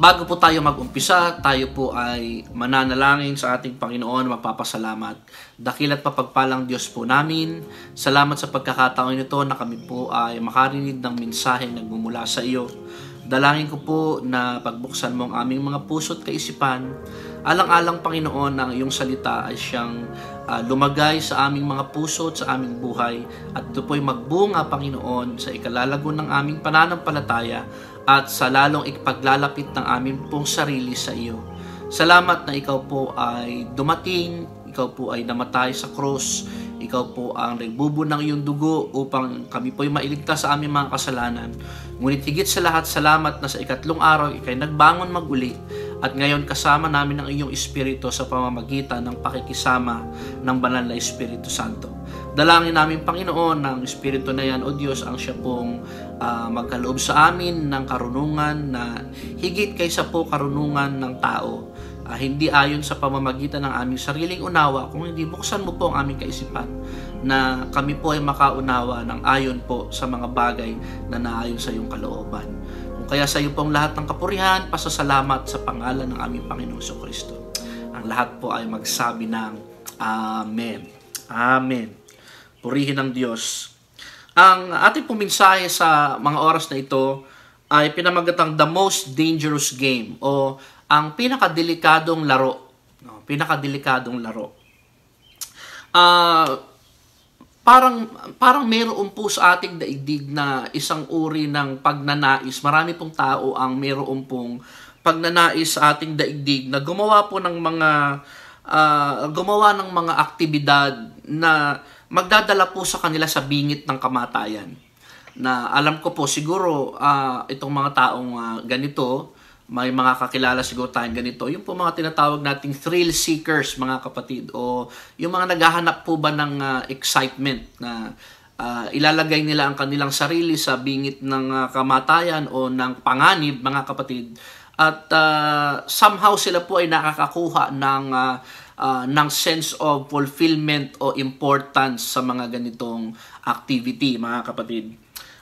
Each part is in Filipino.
Bago po tayo mag-umpisa, tayo po ay mananalangin sa ating Panginoon, magpapasalamat. Dakilat papagpalang Diyos po namin. Salamat sa pagkakataon nito na kami po ay makarinig ng mensahe na nagmumula sa iyo. Dalangin ko po na pagbuksan mo ang aming mga puso at kaisipan. Alang-alang Panginoon na ang iyong salita ay siyang uh, lumagay sa aming mga puso at sa aming buhay. At ito po'y magbunga Panginoon sa ikalalago ng aming pananampalataya at sa lalong ipaglalapit ng amin pong sarili sa iyo. Salamat na ikaw po ay dumating, ikaw po ay namatay sa cross, ikaw po ang nagbubo ng iyong dugo upang kami po ay mailigtas sa aming mga kasalanan. Ngunit higit sa lahat, salamat na sa ikatlong araw, ikay nagbangon maguli at ngayon kasama namin ang iyong Espiritu sa pamamagitan ng pakikisama ng Banal na Espiritu Santo. Dalangin namin Panginoon ng Espiritu na yan o Diyos ang siya pong uh, magkaloob sa amin ng karunungan na higit kaysa po karunungan ng tao uh, hindi ayon sa pamamagitan ng aming sariling unawa, kung hindi buksan mo po ang aming kaisipan na kami po ay makaunawa ng ayon po sa mga bagay na naayon sa iyong kalooban. Kaya sa iyo pong lahat ng kapurihan, pasasalamat sa pangalan ng aming Panginoong Kristo. Ang lahat po ay magsabi ng Amen. Amen. Purihin ng Diyos. Ang ating puminsahe sa mga oras na ito ay pinamagatang the most dangerous game o ang pinakadelikadong laro. No, pinakadelikadong laro. Ah, uh, parang parang mayroon po sa ating daigdig na isang uri ng pagnanais. Marami pong tao ang mayroon pong pagnanais sa ating daigdig na gumawa po ng mga uh, gumawa ng mga aktibidad na magdadala po sa kanila sa bingit ng kamatayan. Na alam ko po siguro uh, itong mga taong uh, ganito may mga kakilala siguro tayong ganito, yung po mga tinatawag nating thrill seekers, mga kapatid, o yung mga naghahanap po ba ng uh, excitement na uh, ilalagay nila ang kanilang sarili sa bingit ng uh, kamatayan o ng panganib, mga kapatid, at uh, somehow sila po ay nakakakuha ng uh, uh, ng sense of fulfillment o importance sa mga ganitong activity, mga kapatid.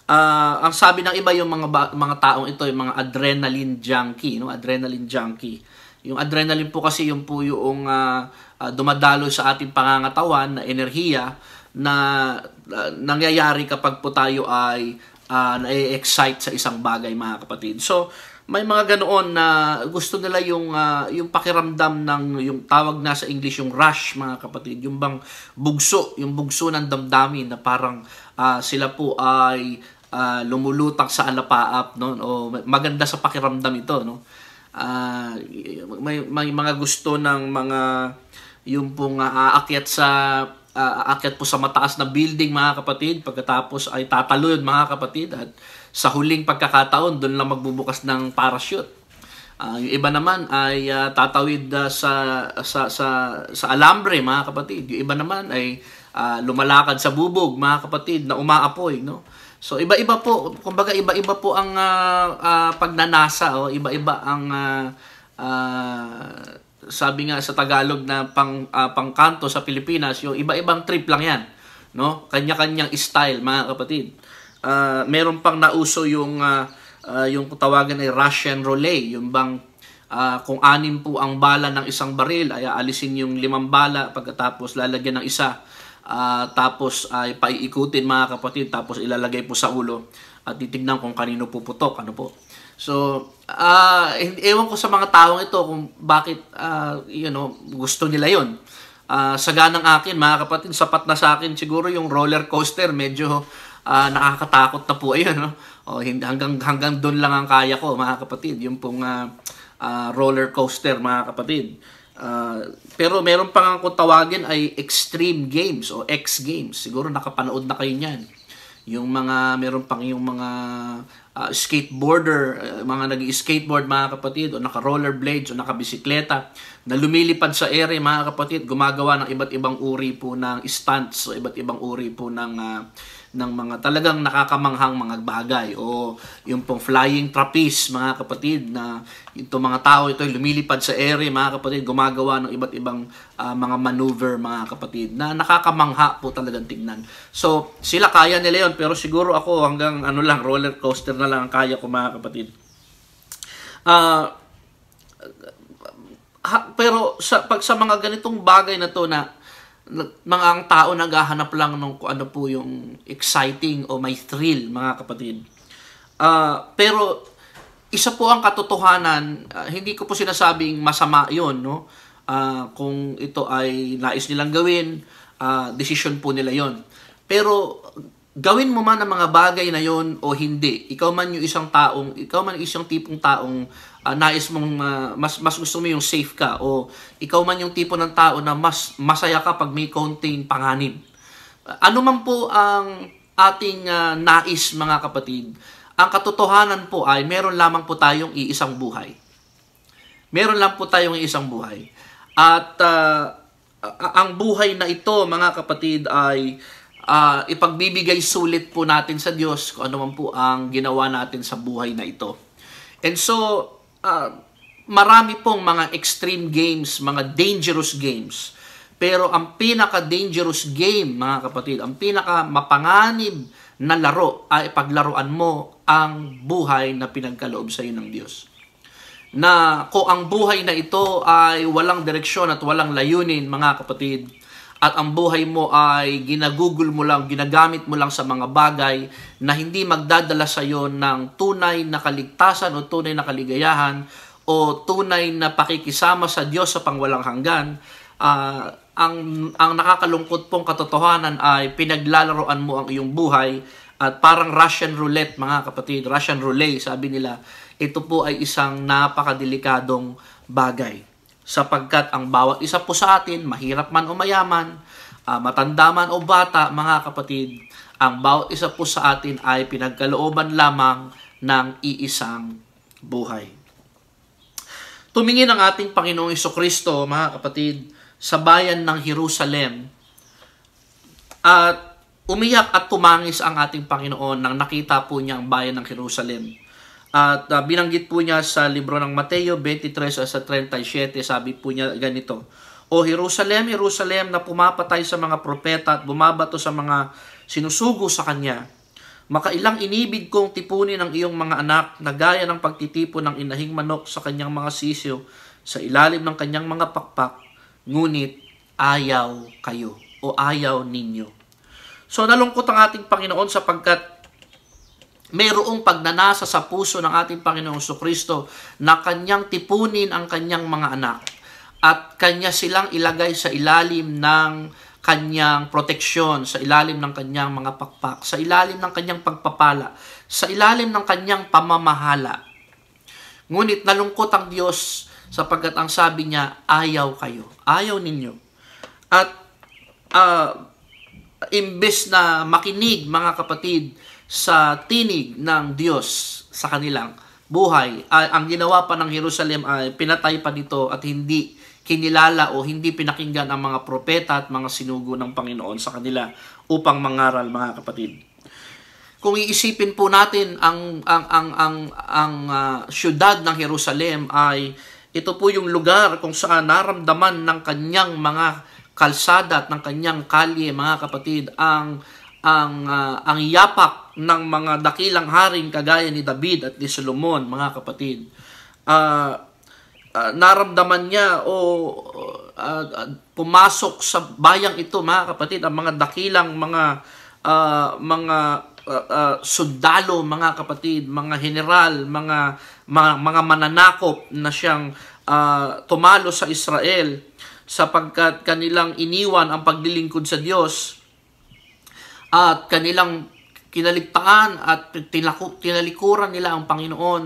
Uh, ang sabi ng iba yung mga mga taong ito yung mga adrenaline junkie, no? Adrenaline junkie. Yung adrenaline po kasi yung po yung uh, uh, dumadalo sa ating pangangatawan na enerhiya na uh, nangyayari kapag po tayo ay uh, na-excite sa isang bagay mga kapatid. So, may mga ganoon na gusto nila yung uh, yung pakiramdam ng yung tawag na sa English yung rush mga kapatid yung bang bugso yung bugso ng damdamin na parang uh, sila po ay uh, ah, lumulutang sa alapaap no o maganda sa pakiramdam ito no uh, may, may mga gusto ng mga yung pong uh, aakyat sa uh, aakyat po sa mataas na building mga kapatid pagkatapos ay tatalo yun mga kapatid at sa huling pagkakataon doon lang magbubukas ng parachute uh, yung iba naman ay uh, tatawid uh, sa sa sa sa alambre mga kapatid yung iba naman ay uh, lumalakad sa bubog mga kapatid na umaapoy no So iba-iba po, kumbaga iba-iba po ang uh, uh, pagnanasa o oh, iba-iba ang uh, uh, sabi nga sa Tagalog na pang uh, pangkanto sa Pilipinas, yung iba-ibang trip lang 'yan, no? Kanya-kanyang style, mga kapatid. Uh, meron pang nauso yung uh, uh, yung tawagan ay Russian roulette, yung bang uh, kung anim po ang bala ng isang baril ay aalisin yung limang bala pagkatapos lalagyan ng isa Uh, tapos ay uh, paiikutin mga kapatid tapos ilalagay po sa ulo at titignan kung kanino puputok ano po so uh, ewan ko sa mga taong ito kung bakit uh, you know gusto nila yon uh, sa ganang akin mga kapatid sapat na sa akin siguro yung roller coaster medyo uh, nakakatakot na po ayun no oh, hanggang hanggang doon lang ang kaya ko mga kapatid yung pong uh, uh, roller coaster mga kapatid Ah, pero meron pang kung tawagin ay extreme games o X games. Siguro nakapanood na kayo niyan. Yung mga, meron pang yung mga uh, skateboarder, uh, mga nag skateboard mga kapatid, o naka-rollerblades, o naka-bisikleta, na lumilipad sa ere mga kapatid, gumagawa ng iba't ibang uri po ng stunts, o iba't ibang uri po ng uh, ng mga talagang nakakamanghang mga bagay o yung pong flying trapeze mga kapatid na ito mga tao ito ay lumilipad sa ere mga kapatid gumagawa ng iba't ibang uh, mga maneuver mga kapatid na nakakamangha po talagang tingnan. So sila kaya nila yon pero siguro ako hanggang ano lang roller coaster na lang ang kaya ko mga kapatid. Ah uh, ha, pero sa pag sa mga ganitong bagay na to na mga ang tao naghahanap lang ng kung ano po yung exciting o may thrill, mga kapatid. Uh, pero isa po ang katotohanan, uh, hindi ko po sinasabing masama 'yon, no? Uh, kung ito ay nais nilang gawin, uh, decision po nila 'yon. Pero gawin mo man ang mga bagay na yon o hindi, ikaw man yung isang taong, ikaw man yung isang tipong taong uh, nais mong uh, mas mas gusto mo yung safe ka o ikaw man yung tipo ng tao na mas masaya ka pag may konting panganib. ano man po ang ating uh, nais mga kapatid, ang katotohanan po ay meron lamang po tayong iisang buhay. Meron lang po tayong iisang buhay. At uh, ang buhay na ito mga kapatid ay uh, ipagbibigay sulit po natin sa Diyos kung ano man po ang ginawa natin sa buhay na ito. And so, uh, marami pong mga extreme games, mga dangerous games. Pero ang pinaka-dangerous game, mga kapatid, ang pinaka-mapanganib na laro ay paglaruan mo ang buhay na pinagkaloob sa iyo ng Diyos. Na ko ang buhay na ito ay walang direksyon at walang layunin, mga kapatid, at ang buhay mo ay ginagugol mo lang, ginagamit mo lang sa mga bagay na hindi magdadala sa iyo ng tunay na kaligtasan o tunay na kaligayahan o tunay na pakikisama sa Diyos sa pangwalang hanggan, uh, ang, ang nakakalungkot pong katotohanan ay pinaglalaroan mo ang iyong buhay at parang Russian roulette mga kapatid, Russian roulette sabi nila, ito po ay isang napakadelikadong bagay sapagkat ang bawat isa po sa atin, mahirap man o mayaman, uh, matanda man o bata, mga kapatid, ang bawat isa po sa atin ay pinagkalooban lamang ng iisang buhay. Tumingin ang ating Panginoong Kristo, mga kapatid, sa bayan ng Jerusalem at umiyak at tumangis ang ating Panginoon nang nakita po niya ang bayan ng Jerusalem. At uh, binanggit po niya sa libro ng Mateo 23 sa 37, sabi po niya ganito, O Jerusalem, Jerusalem na pumapatay sa mga propeta at bumabato sa mga sinusugo sa kanya. Makailang inibig kong tipunin ang iyong mga anak na gaya ng pagtitipon ng inahing manok sa kanyang mga sisyo sa ilalim ng kanyang mga pakpak, ngunit ayaw kayo o ayaw ninyo. So nalungkot ang ating Panginoon sapagkat mayroong pagnanasa sa puso ng ating Panginoong Kristo na kanyang tipunin ang kanyang mga anak at kanya silang ilagay sa ilalim ng kanyang proteksyon, sa ilalim ng kanyang mga pakpak, sa ilalim ng kanyang pagpapala, sa ilalim ng kanyang pamamahala. Ngunit nalungkot ang Diyos sapagkat ang sabi niya, ayaw kayo, ayaw ninyo. At uh, imbes na makinig mga kapatid sa tinig ng Diyos sa kanilang buhay. Ay, ah, ang ginawa pa ng Jerusalem ay pinatay pa dito at hindi kinilala o hindi pinakinggan ang mga propeta at mga sinugo ng Panginoon sa kanila upang mangaral mga kapatid. Kung iisipin po natin ang ang ang ang ang uh, syudad ng Jerusalem ay ito po yung lugar kung saan naramdaman ng kanyang mga kalsada at ng kanyang kalye mga kapatid ang ang uh, ang yapak ng mga dakilang haring kagaya ni David at ni Solomon, mga kapatid. Uh, uh, naramdaman niya o uh, uh, pumasok sa bayang ito, mga kapatid, ang mga dakilang mga uh, mga uh, uh, sundalo, mga kapatid, mga general, mga mga, mga mananakop na siyang uh, tumalo sa Israel sapagkat kanilang iniwan ang paglilingkod sa Diyos at kanilang kinaligtaan at tinaku, tinalikuran nila ang Panginoon.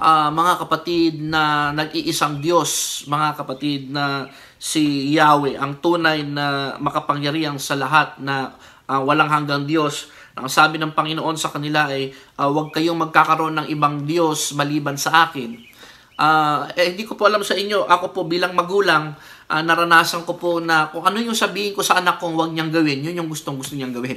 Uh, mga kapatid na nag-iisang Diyos, mga kapatid na si Yahweh, ang tunay na makapangyarihan sa lahat na uh, walang hanggang Diyos. Ang sabi ng Panginoon sa kanila ay, uh, huwag kayong magkakaroon ng ibang Diyos maliban sa akin. Uh, eh, hindi ko po alam sa inyo, ako po bilang magulang, uh, naranasan ko po na kung ano yung sabihin ko sa anak kong huwag niyang gawin, yun yung gustong gusto niyang gawin.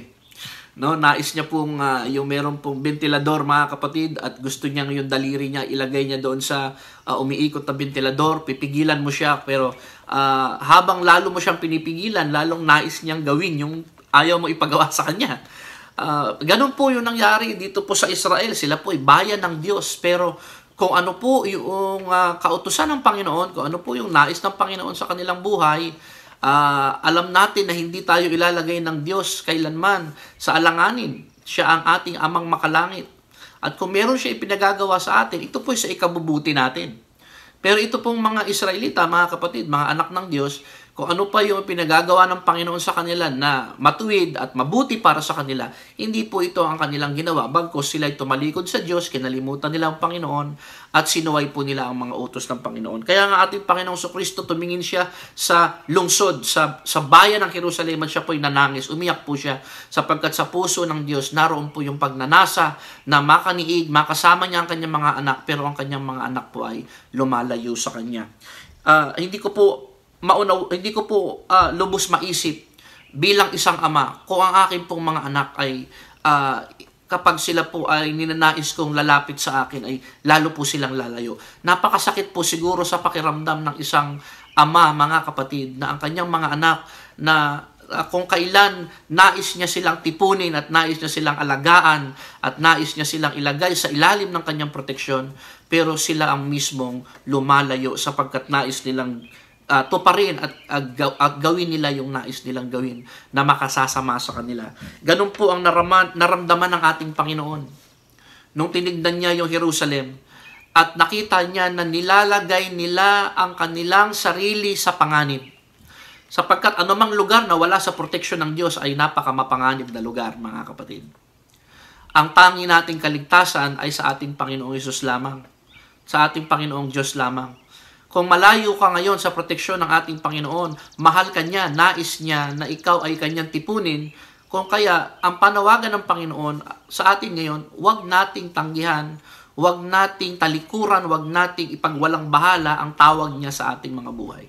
No, nais niya pong uh, yung meron pong ventilador mga kapatid at gusto niya yung daliri niya ilagay niya doon sa uh, umiikot na ventilador, pipigilan mo siya pero uh, habang lalo mo siyang pinipigilan, lalong nais niyang gawin yung ayaw mo ipagawa sa kanya. Uh, ganun po yung nangyari dito po sa Israel. Sila po ay bayan ng Diyos pero kung ano po yung uh, kautusan ng Panginoon, kung ano po yung nais ng Panginoon sa kanilang buhay, Uh, alam natin na hindi tayo ilalagay ng Diyos kailanman sa alanganin. Siya ang ating amang makalangit. At kung meron siya ipinagagawa sa atin, ito po sa ikabubuti natin. Pero ito pong mga Israelita, mga kapatid, mga anak ng Diyos, kung ano pa yung pinagagawa ng Panginoon sa kanila na matuwid at mabuti para sa kanila, hindi po ito ang kanilang ginawa. Bagko sila ay tumalikod sa Diyos, kinalimutan nila ang Panginoon at sinuway po nila ang mga utos ng Panginoon. Kaya nga ating Panginoong so Kristo tumingin siya sa lungsod, sa, sa bayan ng Jerusalem at siya po ay nanangis. Umiyak po siya sapagkat sa puso ng Diyos naroon po yung pagnanasa na makaniig, makasama niya ang kanyang mga anak pero ang kanyang mga anak po ay lumalayo sa kanya. Uh, hindi ko po mauna, hindi ko po uh, lubos maisip bilang isang ama kung ang akin pong mga anak ay uh, kapag sila po ay ninanais kong lalapit sa akin ay lalo po silang lalayo. Napakasakit po siguro sa pakiramdam ng isang ama, mga kapatid, na ang kanyang mga anak na uh, kung kailan nais niya silang tipunin at nais niya silang alagaan at nais niya silang ilagay sa ilalim ng kanyang proteksyon, pero sila ang mismong lumalayo sapagkat nais nilang uh, tuparin at, at, at gawin nila yung nais nilang gawin na makasasama sa kanila. Ganun po ang naraman, naramdaman ng ating Panginoon. Nung tinignan niya yung Jerusalem at nakita niya na nilalagay nila ang kanilang sarili sa panganib. Sapagkat anumang lugar na wala sa proteksyon ng Diyos ay napaka mapanganib na lugar, mga kapatid. Ang tangi nating kaligtasan ay sa ating Panginoong Isus lamang. Sa ating Panginoong Diyos lamang kung malayo ka ngayon sa proteksyon ng ating Panginoon, mahal ka niya, nais niya na ikaw ay kanyang tipunin, kung kaya ang panawagan ng Panginoon sa atin ngayon, huwag nating tanggihan, huwag nating talikuran, huwag nating ipagwalang bahala ang tawag niya sa ating mga buhay.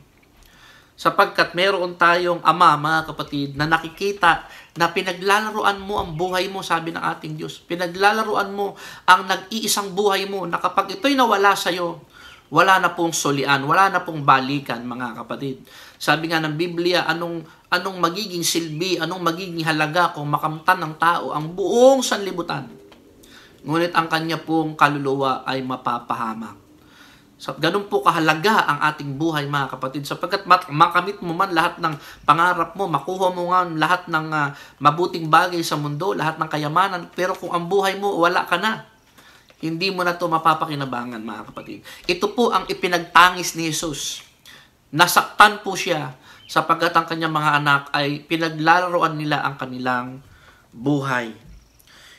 Sapagkat meron tayong ama, mga kapatid, na nakikita na pinaglalaruan mo ang buhay mo, sabi ng ating Diyos. Pinaglalaruan mo ang nag-iisang buhay mo na kapag ito'y nawala sa'yo, wala na pong solian, wala na pong balikan mga kapatid. Sabi nga ng Biblia, anong, anong magiging silbi, anong magiging halaga kung makamtan ng tao ang buong sanlibutan. Ngunit ang kanya pong kaluluwa ay mapapahamak. So, ganun po kahalaga ang ating buhay mga kapatid sapagkat mat- makamit mo man lahat ng pangarap mo, makuha mo nga lahat ng uh, mabuting bagay sa mundo, lahat ng kayamanan, pero kung ang buhay mo wala ka na, hindi mo na to mapapakinabangan mga kapatid. Ito po ang ipinagtangis ni Jesus. Nasaktan po siya sapagkat ang kanyang mga anak ay pinaglalaroan nila ang kanilang buhay.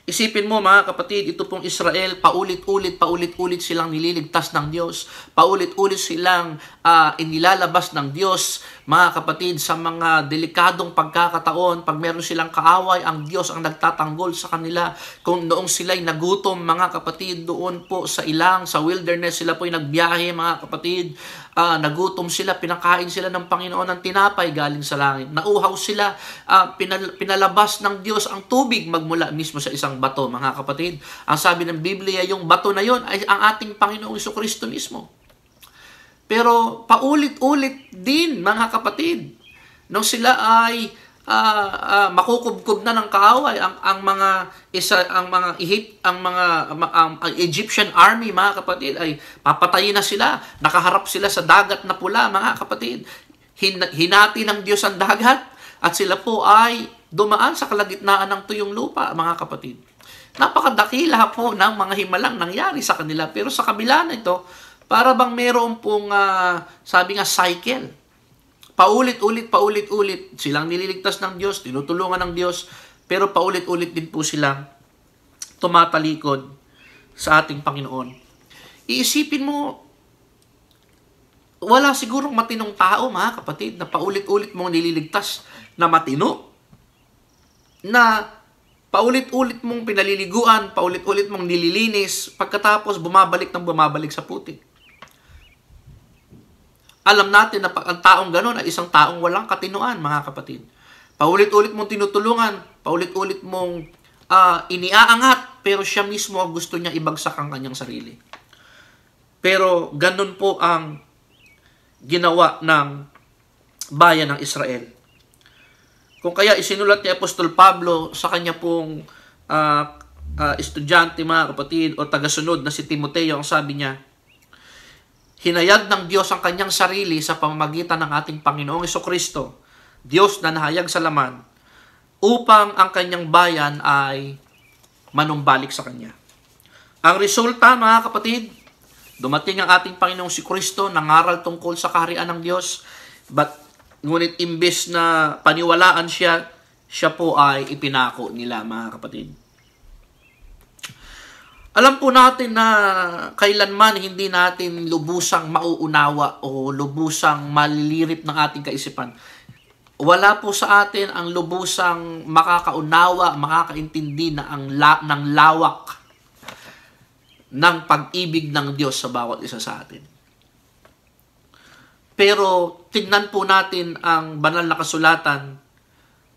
Isipin mo mga kapatid, ito pong Israel, paulit-ulit, paulit-ulit silang nililigtas ng Diyos. Paulit-ulit silang uh, inilalabas ng Diyos. Mga kapatid, sa mga delikadong pagkakataon, pag meron silang kaaway, ang Diyos ang nagtatanggol sa kanila. Kung noong sila'y nagutom, mga kapatid, doon po sa ilang, sa wilderness, sila po'y nagbiyahe, mga kapatid. Uh, nagutom sila, pinakain sila ng Panginoon ng tinapay galing sa langit. Nauhaw sila, uh, pinal- pinalabas ng Diyos ang tubig magmula mismo sa isang bato, mga kapatid. Ang sabi ng Biblia, yung bato na yon ay ang ating Panginoong Iso Kristo mismo. Pero paulit-ulit din, mga kapatid, nung sila ay uh, uh, makukubkob na ng kaaway ang ang mga isa ang mga Egypt ang mga ang, ang Egyptian army mga kapatid ay papatayin na sila nakaharap sila sa dagat na pula mga kapatid Hin, hinati ng Diyos ang dagat at sila po ay dumaan sa kalagitnaan ng tuyong lupa mga kapatid napakadakila po ng mga himalang nangyari sa kanila pero sa kabila nito para bang meron pong uh, sabi nga cycle paulit-ulit, paulit-ulit silang nililigtas ng Diyos, tinutulungan ng Diyos, pero paulit-ulit din po silang tumatalikod sa ating Panginoon. Iisipin mo, wala sigurong matinong tao, mga kapatid, na paulit-ulit mong nililigtas na matino, na paulit-ulit mong pinaliliguan, paulit-ulit mong nililinis, pagkatapos bumabalik ng bumabalik sa putik. Alam natin na pag ang taong ganun ay isang taong walang katinoan, mga kapatid. Paulit-ulit mong tinutulungan, paulit-ulit mong uh, iniaangat, pero siya mismo ang gusto niya ibagsak ang kanyang sarili. Pero ganun po ang ginawa ng bayan ng Israel. Kung kaya isinulat ni Apostol Pablo sa kanya pong uh, uh, estudyante, mga kapatid, o tagasunod na si Timoteo, ang sabi niya, Hinayag ng Diyos ang kanyang sarili sa pamamagitan ng ating Panginoong Kristo, Diyos na nahayag sa laman, upang ang kanyang bayan ay manumbalik sa kanya. Ang resulta, mga kapatid, dumating ang ating Panginoong si Kristo, nangaral tungkol sa kaharian ng Diyos, but ngunit imbes na paniwalaan siya, siya po ay ipinako nila, mga kapatid. Alam po natin na kailanman hindi natin lubusang mauunawa o lubusang malilirip ng ating kaisipan. Wala po sa atin ang lubusang makakaunawa, makakaintindi na ang la, ng lawak ng pag-ibig ng Diyos sa bawat isa sa atin. Pero tignan po natin ang banal na kasulatan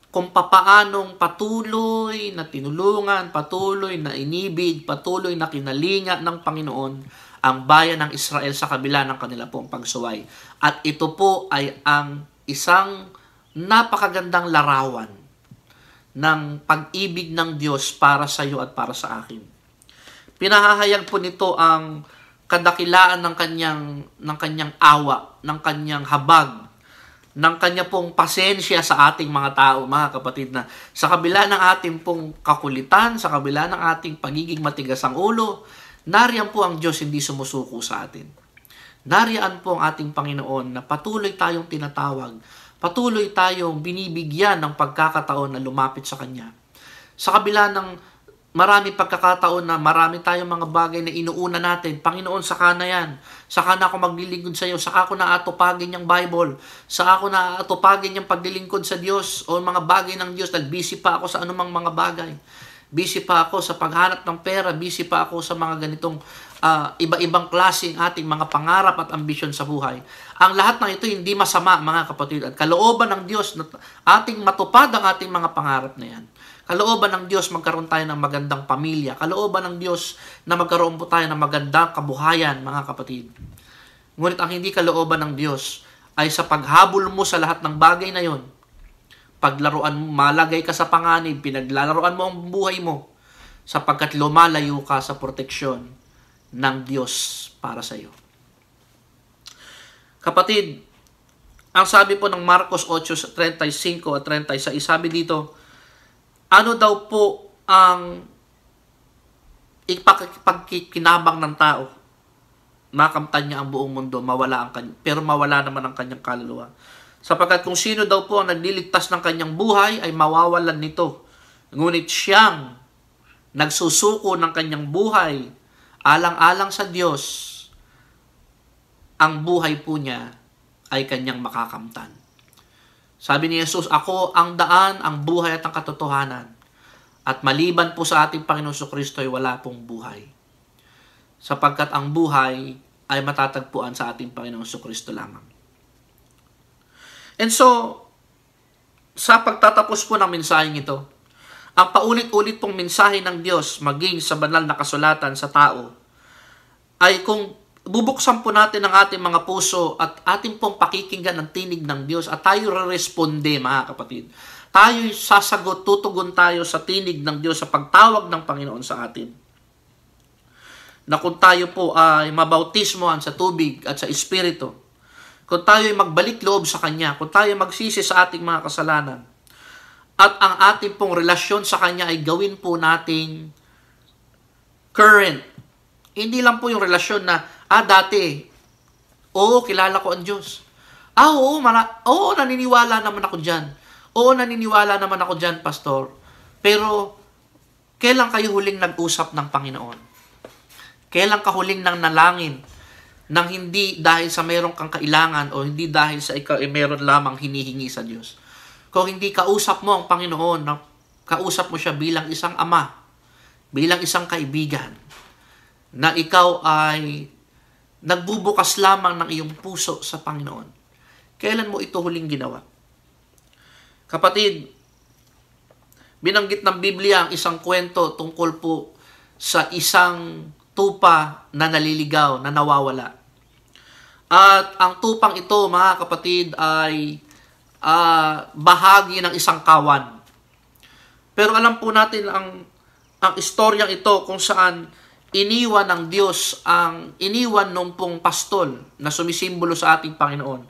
kung papaanong patuloy na tinulungan, patuloy na inibig, patuloy na kinalinga ng Panginoon ang bayan ng Israel sa kabila ng kanila pong pagsuway. At ito po ay ang isang napakagandang larawan ng pag-ibig ng Diyos para sa iyo at para sa akin. Pinahahayag po nito ang kadakilaan ng kanyang ng kanyang awa, ng kanyang habag ng kanya pong pasensya sa ating mga tao, mga kapatid na sa kabila ng ating pong kakulitan, sa kabila ng ating pagiging matigas ang ulo, nariyan po ang Diyos hindi sumusuko sa atin. Nariyan po ang ating Panginoon na patuloy tayong tinatawag, patuloy tayong binibigyan ng pagkakataon na lumapit sa Kanya. Sa kabila ng marami pagkakataon na marami tayong mga bagay na inuuna natin. Panginoon, saka na yan. Saka na ako maglilingkod sa iyo. Saka ako na atupagin yung Bible. Saka ako na atupagin yung paglilingkod sa Diyos o mga bagay ng Diyos. Dahil busy pa ako sa anumang mga bagay. Busy pa ako sa paghanap ng pera. Busy pa ako sa mga ganitong uh, iba-ibang klaseng ating mga pangarap at ambisyon sa buhay. Ang lahat ng ito hindi masama mga kapatid. At kalooban ng Diyos na ating matupad ang ating mga pangarap na yan. Kalooban ng Diyos magkaroon tayo ng magandang pamilya. Kalooban ng Diyos na magkaroon po tayo ng magandang kabuhayan, mga kapatid. Ngunit ang hindi kalooban ng Diyos ay sa paghabol mo sa lahat ng bagay na yon, paglaruan mo, malagay ka sa panganib, pinaglalaruan mo ang buhay mo, sapagkat lumalayo ka sa proteksyon ng Diyos para sa iyo. Kapatid, ang sabi po ng Marcos 8:35 at 36, sabi dito, ano daw po ang ipagkinabang ng tao. Makamtan niya ang buong mundo, mawala ang kanya, pero mawala naman ang kanyang kaluluwa. Sapagkat kung sino daw po ang nagliligtas ng kanyang buhay ay mawawalan nito. Ngunit siyang nagsusuko ng kanyang buhay alang-alang sa Diyos, ang buhay po niya ay kanyang makakamtan. Sabi ni Jesus, ako ang daan, ang buhay at ang katotohanan. At maliban po sa ating Panginoon Kristo ay wala pong buhay. Sapagkat ang buhay ay matatagpuan sa ating Panginoon Kristo lamang. And so, sa pagtatapos po ng mensaheng ito, ang paulit-ulit pong mensahe ng Diyos maging sa banal na kasulatan sa tao ay kung bubuksan po natin ang ating mga puso at ating pong pakikinggan ang tinig ng Diyos at tayo re-responde mga kapatid. Tayo sasagot, tutugon tayo sa tinig ng Diyos sa pagtawag ng Panginoon sa atin. Na kung tayo po ay mabautismoan sa tubig at sa Espiritu, kung tayo ay magbalik loob sa Kanya, kung tayo ay magsisi sa ating mga kasalanan, at ang ating pong relasyon sa Kanya ay gawin po nating current. Hindi lang po yung relasyon na Ah, dati. Oo, kilala ko ang Diyos. Ah, oo, mara- oo, naniniwala naman ako dyan. Oo, naniniwala naman ako dyan, Pastor. Pero, kailan kayo huling nag-usap ng Panginoon? Kailan ka huling nang nalangin nang hindi dahil sa meron kang kailangan o hindi dahil sa ikaw ay meron lamang hinihingi sa Diyos? Kung hindi kausap mo ang Panginoon, kausap mo siya bilang isang ama, bilang isang kaibigan, na ikaw ay Nagbubukas lamang ng iyong puso sa Panginoon. Kailan mo ito huling ginawa? Kapatid, binanggit ng Biblia ang isang kwento tungkol po sa isang tupa na naliligaw, na nawawala. At ang tupang ito, mga kapatid, ay uh, bahagi ng isang kawan. Pero alam po natin ang ang istoryang ito kung saan iniwan ng Diyos ang iniwan ng pong pastol na sumisimbolo sa ating Panginoon.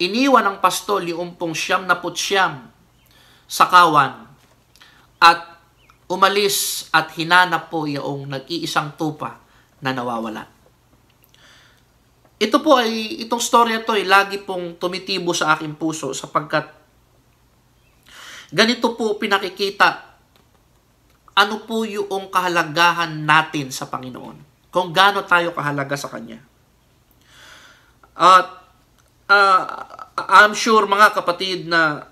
Iniwan ng pastol yung pong siyam na putsyam sa kawan at umalis at hinanap po yung nag-iisang tupa na nawawala. Ito po ay, itong storya to ay lagi pong tumitibo sa aking puso sapagkat ganito po pinakikita ano po yung kahalagahan natin sa Panginoon. Kung gaano tayo kahalaga sa Kanya. At uh, I'm sure mga kapatid na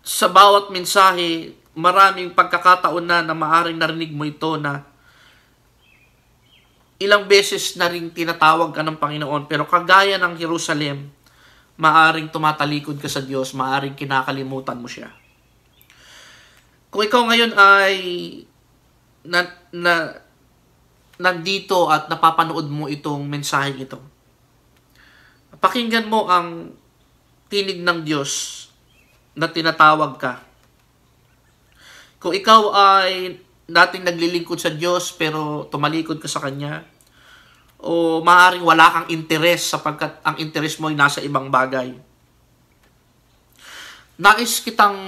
sa bawat mensahe, maraming pagkakataon na na maaring narinig mo ito na ilang beses na rin tinatawag ka ng Panginoon pero kagaya ng Jerusalem, maaring tumatalikod ka sa Diyos, maaring kinakalimutan mo siya kung ikaw ngayon ay na, na, nandito at napapanood mo itong mensaheng ito, pakinggan mo ang tinig ng Diyos na tinatawag ka. Kung ikaw ay dating naglilingkod sa Diyos pero tumalikod ka sa Kanya, o maaaring wala kang interes sapagkat ang interes mo ay nasa ibang bagay. Nais kitang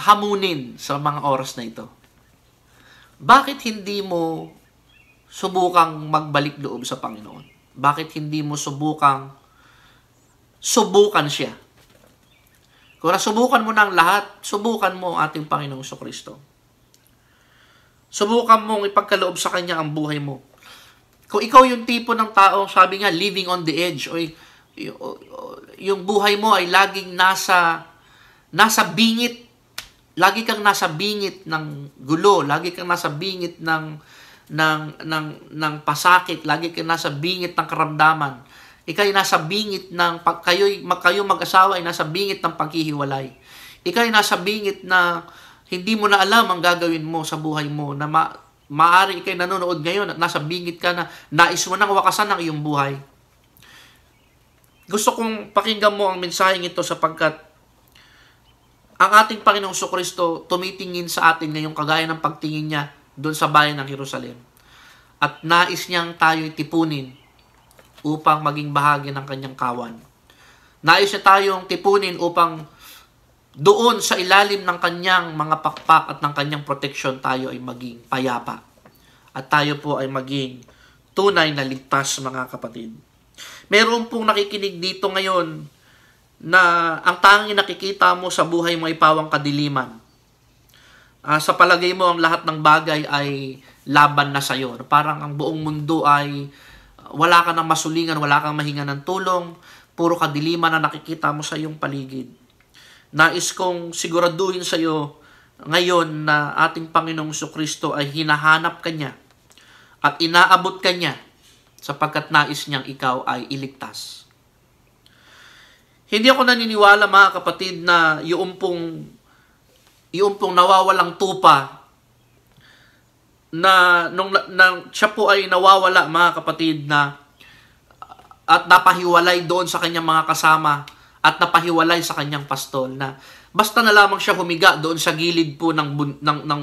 hamunin sa mga oras na ito? Bakit hindi mo subukang magbalik loob sa Panginoon? Bakit hindi mo subukang subukan siya? Kung nasubukan mo ng lahat, subukan mo ang ating Panginoong Kristo. Subukan mong ipagkaloob sa Kanya ang buhay mo. Kung ikaw yung tipo ng tao, sabi nga, living on the edge, o yung buhay mo ay laging nasa, nasa bingit lagi kang nasa bingit ng gulo, lagi kang nasa bingit ng ng ng ng pasakit, lagi kang nasa bingit ng karamdaman. Ikay nasa bingit ng kayo kayo mag-asawa ay nasa bingit ng paghihiwalay. Ikay nasa bingit na hindi mo na alam ang gagawin mo sa buhay mo na ma, maari ikay nanonood ngayon at nasa bingit ka na nais mo nang wakasan ang iyong buhay. Gusto kong pakinggan mo ang mensaheng ito sapagkat ang ating Panginoong Kristo tumitingin sa atin ngayong kagaya ng pagtingin niya doon sa bayan ng Jerusalem. At nais niyang tayo'y tipunin upang maging bahagi ng kanyang kawan. Nais niya tayong tipunin upang doon sa ilalim ng kanyang mga pakpak at ng kanyang protection tayo ay maging payapa. At tayo po ay maging tunay na ligtas mga kapatid. Meron pong nakikinig dito ngayon na ang tanging nakikita mo sa buhay mo ay pawang kadiliman. Uh, sa palagay mo, ang lahat ng bagay ay laban na sa'yo. Parang ang buong mundo ay ah, wala ka ng masulingan, wala kang mahinga ng tulong, puro kadiliman na nakikita mo sa iyong paligid. Nais kong siguraduhin sa iyo ngayon na ating Panginoong Kristo ay hinahanap Kanya at inaabot Kanya sapagkat nais niyang ikaw ay iligtas. Hindi ako naniniwala mga kapatid na yung pong, yung pong nawawalang tupa na nung, nang siya po ay nawawala mga kapatid na at napahiwalay doon sa kanyang mga kasama at napahiwalay sa kanyang pastol na basta na lamang siya humiga doon sa gilid po ng, bun, ng, ng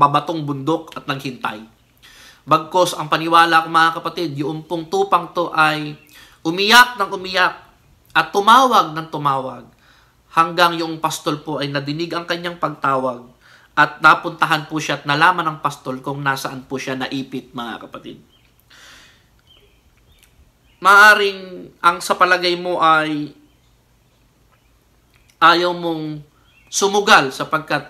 mabatong bundok at naghintay. Bagkos ang paniwala ko mga kapatid, yung pong tupang to ay umiyak ng umiyak at tumawag ng tumawag hanggang yung pastol po ay nadinig ang kanyang pagtawag at napuntahan po siya at nalaman ng pastol kung nasaan po siya naipit mga kapatid. Maaring ang sa palagay mo ay ayaw mong sumugal sapagkat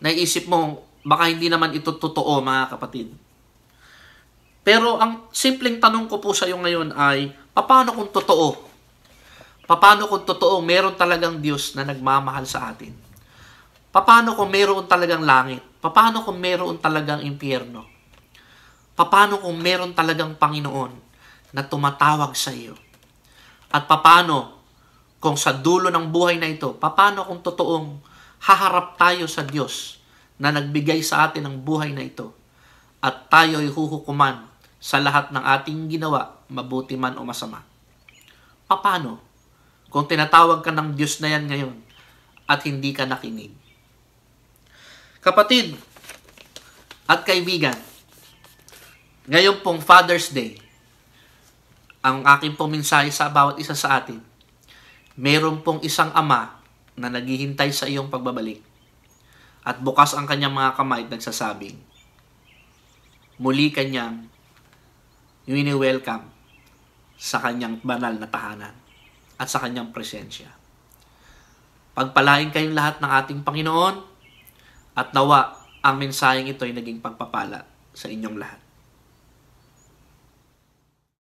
naisip mo baka hindi naman ito totoo mga kapatid. Pero ang simpleng tanong ko po sa iyo ngayon ay, paano kung totoo Paano kung totoo meron talagang Diyos na nagmamahal sa atin? Paano kung meron talagang langit? Paano kung meron talagang impyerno? Paano kung meron talagang Panginoon na tumatawag sa iyo? At paano kung sa dulo ng buhay na ito, paano kung totoong haharap tayo sa Diyos na nagbigay sa atin ng buhay na ito at tayo ay huhukuman sa lahat ng ating ginawa, mabuti man o masama? Paano? Kung tinatawag ka ng Diyos na yan ngayon at hindi ka nakinig. Kapatid at kaibigan, ngayon pong Father's Day, ang aking pong sa bawat isa sa atin, meron pong isang ama na naghihintay sa iyong pagbabalik. At bukas ang kanyang mga kamay at nagsasabing, muli kanyang welcome sa kanyang banal na tahanan at sa kanyang presensya. Pagpalain kayong lahat ng ating Panginoon at nawa ang mensaheng ito ay naging pagpapala sa inyong lahat.